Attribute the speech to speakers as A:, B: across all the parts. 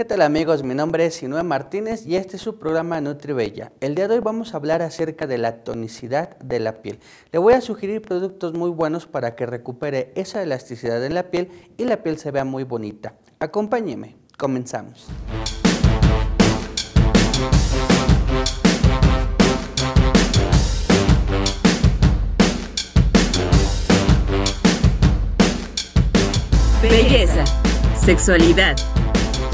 A: ¿Qué tal amigos? Mi nombre es Sinue Martínez y este es su programa NutriBella. El día de hoy vamos a hablar acerca de la tonicidad de la piel. Le voy a sugerir productos muy buenos para que recupere esa elasticidad de la piel y la piel se vea muy bonita. Acompáñeme, comenzamos. Belleza, sexualidad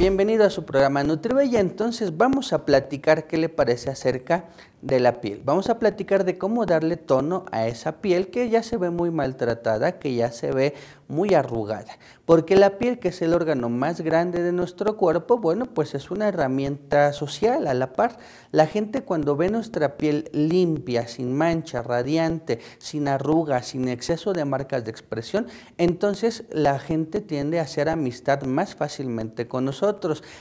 A: Bienvenido a su programa NutriBella. Entonces vamos a platicar qué le parece acerca de la piel. Vamos a platicar de cómo darle tono a esa piel que ya se ve muy maltratada, que ya se ve muy arrugada. Porque la piel, que es el órgano más grande de nuestro cuerpo, bueno, pues es una herramienta social a la par. La gente cuando ve nuestra piel limpia, sin mancha, radiante, sin arrugas, sin exceso de marcas de expresión, entonces la gente tiende a hacer amistad más fácilmente con nosotros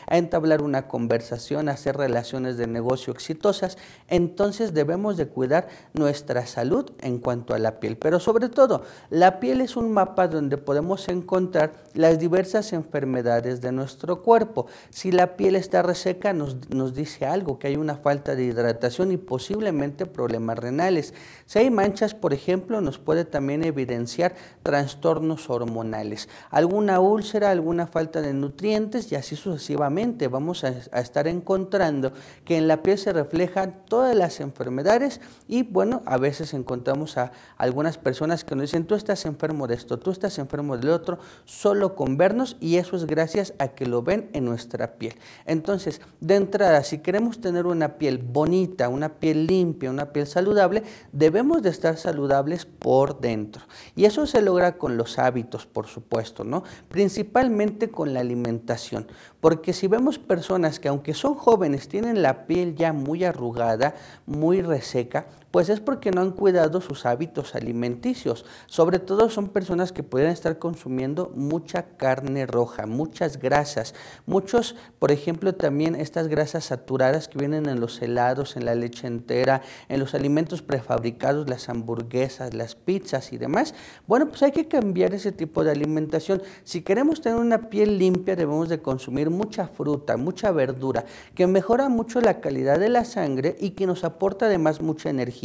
A: a entablar una conversación, a hacer relaciones de negocio exitosas, entonces debemos de cuidar nuestra salud en cuanto a la piel. Pero sobre todo, la piel es un mapa donde podemos encontrar las diversas enfermedades de nuestro cuerpo. Si la piel está reseca, nos, nos dice algo, que hay una falta de hidratación y posiblemente problemas renales. Si hay manchas, por ejemplo, nos puede también evidenciar trastornos hormonales, alguna úlcera, alguna falta de nutrientes y así sucesivamente vamos a, estar encontrando que en la piel se reflejan todas las enfermedades y bueno, a veces encontramos a algunas personas que nos dicen tú estás enfermo de esto, tú estás enfermo del otro, solo con vernos y eso es gracias a que lo ven en nuestra piel. Entonces, de entrada, si queremos tener una piel bonita, una piel limpia, una piel saludable, debemos de estar saludables por dentro. Y eso se logra con los hábitos, por supuesto, ¿no? Principalmente con la alimentación. Porque si vemos personas que aunque son jóvenes tienen la piel ya muy arrugada, muy reseca, pues es porque no han cuidado sus hábitos alimenticios. Sobre todo son personas que pueden estar consumiendo mucha carne roja, muchas grasas, muchos, por ejemplo, también estas grasas saturadas que vienen en los helados, en la leche entera, en los alimentos prefabricados, las hamburguesas, las pizzas y demás. Bueno, pues hay que cambiar ese tipo de alimentación. Si queremos tener una piel limpia, debemos de consumir mucha fruta, mucha verdura, que mejora mucho la calidad de la sangre y que nos aporta además mucha energía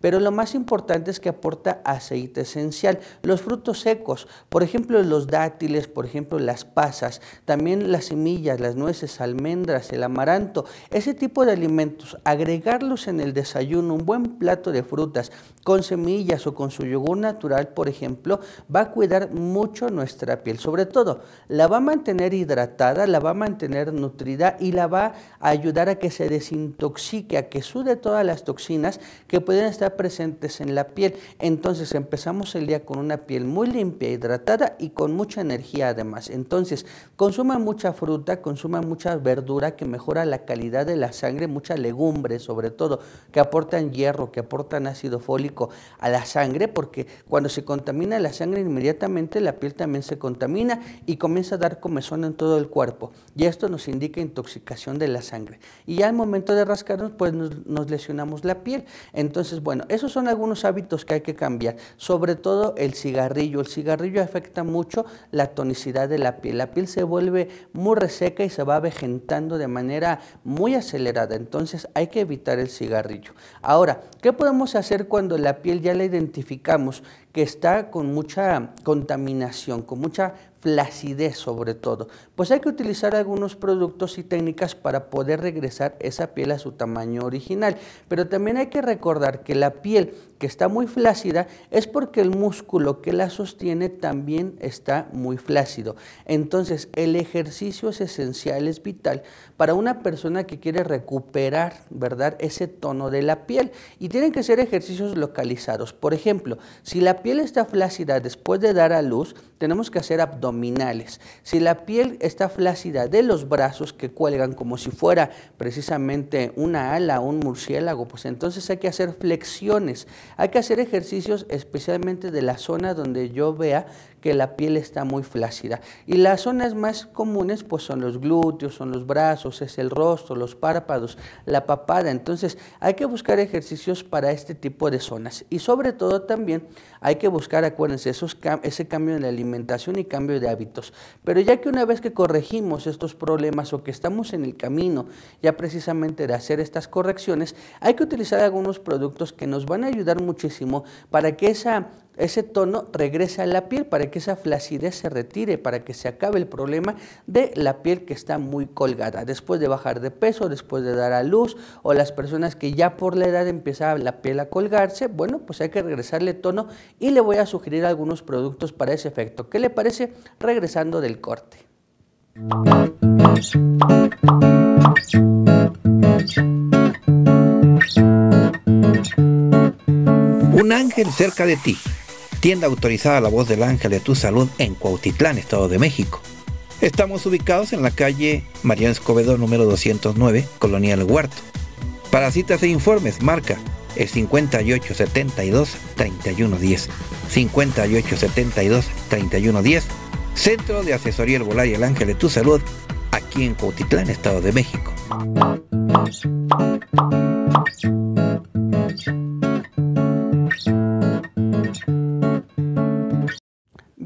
A: pero lo más importante es que aporta aceite esencial. Los frutos secos, por ejemplo los dátiles, por ejemplo las pasas, también las semillas, las nueces, almendras, el amaranto, ese tipo de alimentos, agregarlos en el desayuno, un buen plato de frutas, con semillas o con su yogur natural, por ejemplo, va a cuidar mucho nuestra piel. Sobre todo, la va a mantener hidratada, la va a mantener nutrida y la va a ayudar a que se desintoxique, a que sude todas las toxinas que pueden estar presentes en la piel. Entonces empezamos el día con una piel muy limpia, hidratada y con mucha energía además. Entonces, consuma mucha fruta, consuma mucha verdura que mejora la calidad de la sangre, mucha legumbre sobre todo, que aportan hierro, que aportan ácido fólico a la sangre, porque cuando se contamina la sangre inmediatamente la piel también se contamina y comienza a dar comezón en todo el cuerpo. Y esto nos indica intoxicación de la sangre. Y al momento de rascarnos, pues nos, lesionamos la piel. Entonces, bueno, esos son algunos hábitos que hay que cambiar, sobre todo el cigarrillo. El cigarrillo afecta mucho la tonicidad de la piel. La piel se vuelve muy reseca y se va vejentando de manera muy acelerada. Entonces hay que evitar el cigarrillo. Ahora, ¿qué podemos hacer cuando la piel ya la identificamos que está con mucha contaminación, con mucha flacidez sobre todo, pues hay que utilizar algunos productos y técnicas para poder regresar esa piel a su tamaño original. Pero también hay que recordar que la piel que está muy flácida es porque el músculo que la sostiene también está muy flácido. Entonces, el ejercicio es esencial, es vital para una persona que quiere recuperar, ¿verdad?, ese tono de la piel. Y tienen que ser ejercicios localizados. Por ejemplo, si la piel está flácida después de dar a luz, tenemos que hacer abdominales. Si la piel está flácida de los brazos que cuelgan como si fuera precisamente una ala un murciélago, pues entonces hay que hacer flexiones. Hay que hacer ejercicios especialmente de la zona donde yo vea que la piel está muy flácida. Y las zonas más comunes pues son los glúteos, son los brazos, es el rostro, los párpados, la papada. Entonces hay que buscar ejercicios para este tipo de zonas. Y sobre todo también hay que buscar, acuérdense, esos, ese cambio en la alimentación y cambio de hábitos. Pero ya que una vez que corregimos estos problemas o que estamos en el camino ya precisamente de hacer estas correcciones, hay que utilizar algunos productos que nos van a ayudar muchísimo para que ese tono regrese a la piel, para que esa flacidez se retire, para que se acabe el problema de la piel que está muy colgada. Después de bajar de peso, después de dar a luz, o las personas que ya por la edad empieza la piel a colgarse, bueno, pues hay que regresarle tono y le voy a sugerir algunos productos para ese efecto. ¿Qué le parece? Regresando del corte. Un ángel cerca de ti. Tienda autorizada La Voz del Ángel de tu Salud en Cuautitlán, Estado de México. Estamos ubicados en la calle Mariano Escobedo número 209, Colonia El Huerto. Para citas e informes, marca el 5872-3110. 5872-3110. Centro de Asesoría Volar y el Ángel de tu Salud, aquí en Cuautitlán, Estado de México.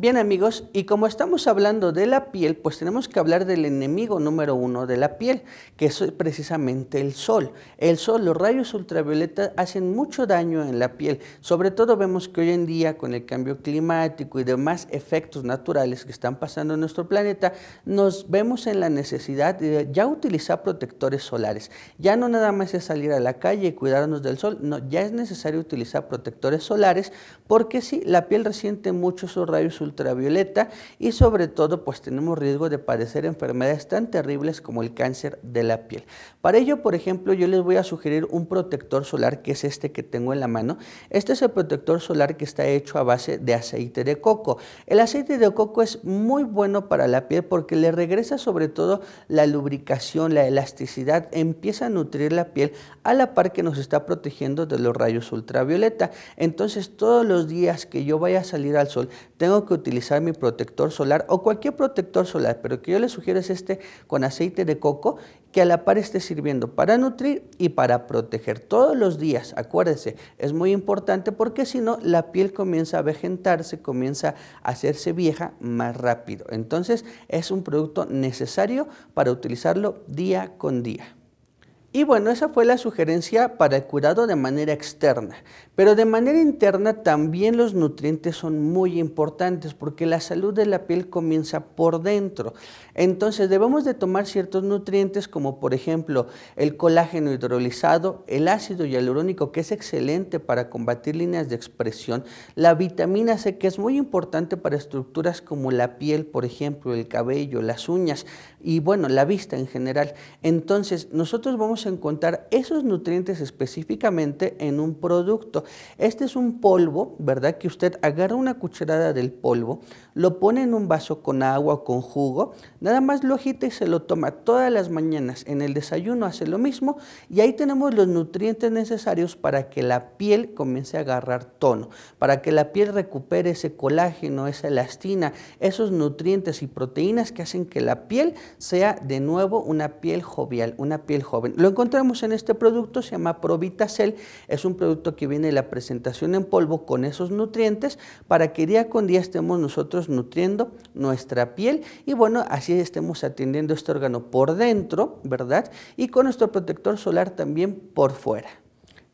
A: Bien amigos, y como estamos hablando de la piel, pues tenemos que hablar del enemigo número uno de la piel, que es precisamente el sol. El sol, los rayos ultravioleta hacen mucho daño en la piel. Sobre todo vemos que hoy en día con el cambio climático y demás efectos naturales que están pasando en nuestro planeta, nos vemos en la necesidad de ya utilizar protectores solares. Ya no nada más es salir a la calle y cuidarnos del sol, no, ya es necesario utilizar protectores solares porque si sí, la piel resiente mucho esos rayos ultravioleta ultravioleta y sobre todo pues tenemos riesgo de padecer enfermedades tan terribles como el cáncer de la piel. Para ello, por ejemplo, yo les voy a sugerir un protector solar que es este que tengo en la mano. Este es el protector solar que está hecho a base de aceite de coco. El aceite de coco es muy bueno para la piel porque le regresa sobre todo la lubricación, la elasticidad, empieza a nutrir la piel a la par que nos está protegiendo de los rayos ultravioleta. Entonces todos los días que yo vaya a salir al sol tengo que utilizar mi protector solar o cualquier protector solar, pero que yo les sugiero es este con aceite de coco, que a la par esté sirviendo para nutrir y para proteger todos los días. Acuérdense, es muy importante porque si no, la piel comienza a vegetarse, comienza a hacerse vieja más rápido. Entonces, es un producto necesario para utilizarlo día con día. Y bueno, esa fue la sugerencia para el curado de manera externa. Pero de manera interna también los nutrientes son muy importantes porque la salud de la piel comienza por dentro. Entonces debemos de tomar ciertos nutrientes como por ejemplo el colágeno hidrolizado, el ácido hialurónico que es excelente para combatir líneas de expresión, la vitamina C que es muy importante para estructuras como la piel, por ejemplo, el cabello, las uñas y bueno, la vista en general. Entonces nosotros vamos a encontrar esos nutrientes específicamente en un producto este es un polvo, ¿verdad? Que usted agarra una cucharada del polvo, lo pone en un vaso con agua o con jugo, nada más lo agita y se lo toma todas las mañanas. En el desayuno hace lo mismo y ahí tenemos los nutrientes necesarios para que la piel comience a agarrar tono, para que la piel recupere ese colágeno, esa elastina, esos nutrientes y proteínas que hacen que la piel sea de nuevo una piel jovial, una piel joven. Lo encontramos en este producto, se llama Provitacel, es un producto que viene la presentación en polvo con esos nutrientes para que día con día estemos nosotros nutriendo nuestra piel y bueno, así estemos atendiendo este órgano por dentro, ¿verdad? Y con nuestro protector solar también por fuera.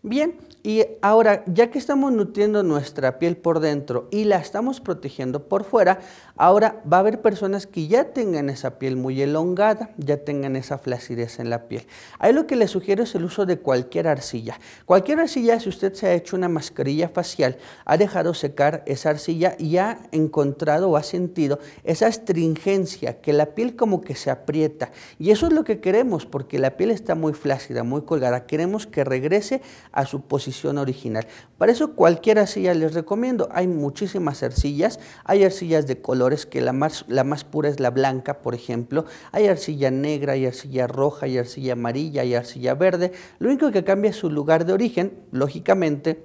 A: Bien, y ahora, ya que estamos nutriendo nuestra piel por dentro y la estamos protegiendo por fuera, ahora va a haber personas que ya tengan esa piel muy elongada, ya tengan esa flacidez en la piel. Ahí lo que les sugiero es el uso de cualquier arcilla. Cualquier arcilla, si usted se ha hecho una mascarilla facial, ha dejado secar esa arcilla y ha encontrado o ha sentido esa astringencia, que la piel como que se aprieta. Y eso es lo que queremos, porque la piel está muy flácida, muy colgada. Queremos que regrese a su posición original. Para eso cualquier arcilla les recomiendo. Hay muchísimas arcillas. Hay arcillas de colores que la más, la más pura es la blanca, por ejemplo. Hay arcilla negra, hay arcilla roja, hay arcilla amarilla, hay arcilla verde. Lo único que cambia es su lugar de origen, lógicamente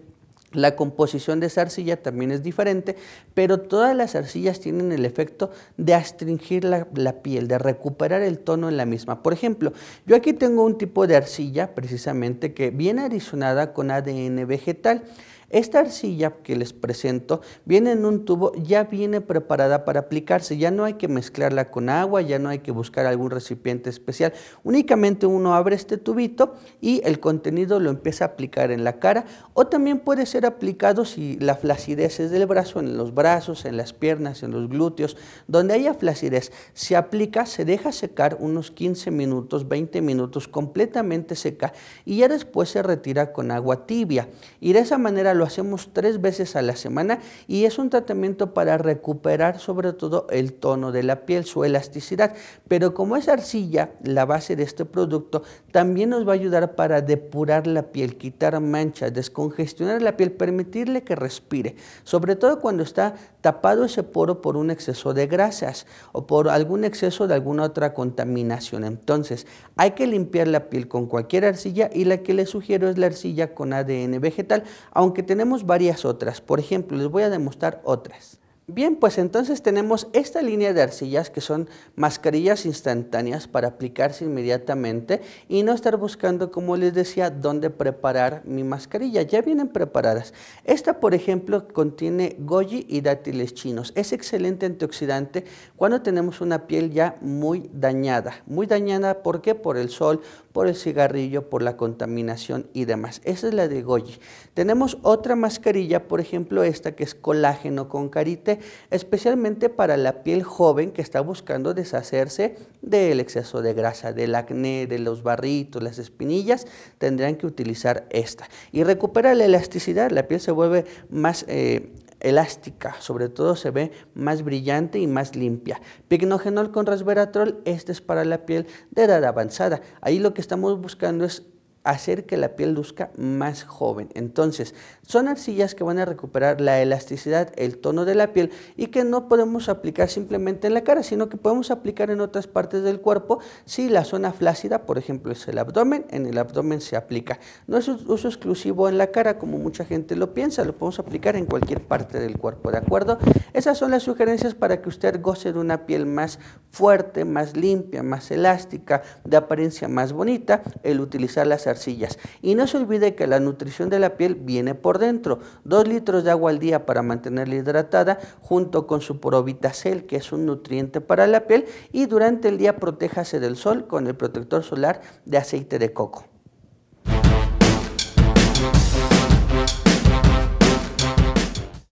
A: la composición de esa arcilla también es diferente, pero todas las arcillas tienen el efecto de astringir la, piel, de recuperar el tono en la misma. Por ejemplo, yo aquí tengo un tipo de arcilla precisamente que viene adicionada con ADN vegetal. Esta arcilla que les presento viene en un tubo, ya viene preparada para aplicarse, ya no hay que mezclarla con agua, ya no hay que buscar algún recipiente especial, únicamente uno abre este tubito y el contenido lo empieza a aplicar en la cara o también puede ser aplicado si la flacidez es del brazo, en los brazos, en las piernas, en los glúteos, donde haya flacidez, se aplica, se deja secar unos 15 minutos, 20 minutos, completamente seca y ya después se retira con agua tibia y de esa manera lo hacemos tres veces a la semana y es un tratamiento para recuperar sobre todo el tono de la piel, su elasticidad. Pero como es arcilla la base de este producto, también nos va a ayudar para depurar la piel, quitar manchas, descongestionar la piel, permitirle que respire, sobre todo cuando está tapado ese poro por un exceso de grasas o por algún exceso de alguna otra contaminación. Entonces, hay que limpiar la piel con cualquier arcilla y la que le sugiero es la arcilla con ADN vegetal, aunque tenemos varias otras. Por ejemplo, les voy a demostrar otras. Bien, pues entonces tenemos esta línea de arcillas que son mascarillas instantáneas para aplicarse inmediatamente y no estar buscando, como les decía, dónde preparar mi mascarilla. Ya vienen preparadas. Esta, por ejemplo, contiene goji y dátiles chinos. Es excelente antioxidante cuando tenemos una piel ya muy dañada. Muy dañada, ¿por qué? Por el sol por el cigarrillo, por la contaminación y demás. Esa es la de Goji. Tenemos otra mascarilla, por ejemplo esta que es colágeno con carite, especialmente para la piel joven que está buscando deshacerse del exceso de grasa, del acné, de los barritos, las espinillas, Tendrían que utilizar esta. Y recupera la elasticidad, la piel se vuelve más eh, elástica, sobre todo se ve más brillante y más limpia. Pignogenol con resveratrol, este es para la piel de edad avanzada. Ahí lo que estamos buscando es hacer que la piel luzca más joven. Entonces, son arcillas que van a recuperar la elasticidad, el tono de la piel y que no podemos aplicar simplemente en la cara, sino que podemos aplicar en otras partes del cuerpo. Si la zona flácida, por ejemplo, es el abdomen, en el abdomen se aplica. No es un uso exclusivo en la cara, como mucha gente lo piensa, lo podemos aplicar en cualquier parte del cuerpo, ¿de acuerdo? Esas son las sugerencias para que usted goce de una piel más fuerte, más limpia, más elástica, de apariencia más bonita, el utilizar las y no se olvide que la nutrición de la piel viene por dentro. Dos litros de agua al día para mantenerla hidratada junto con su probitacel, que es un nutriente para la piel. Y durante el día protéjase del sol con el protector solar de aceite de coco.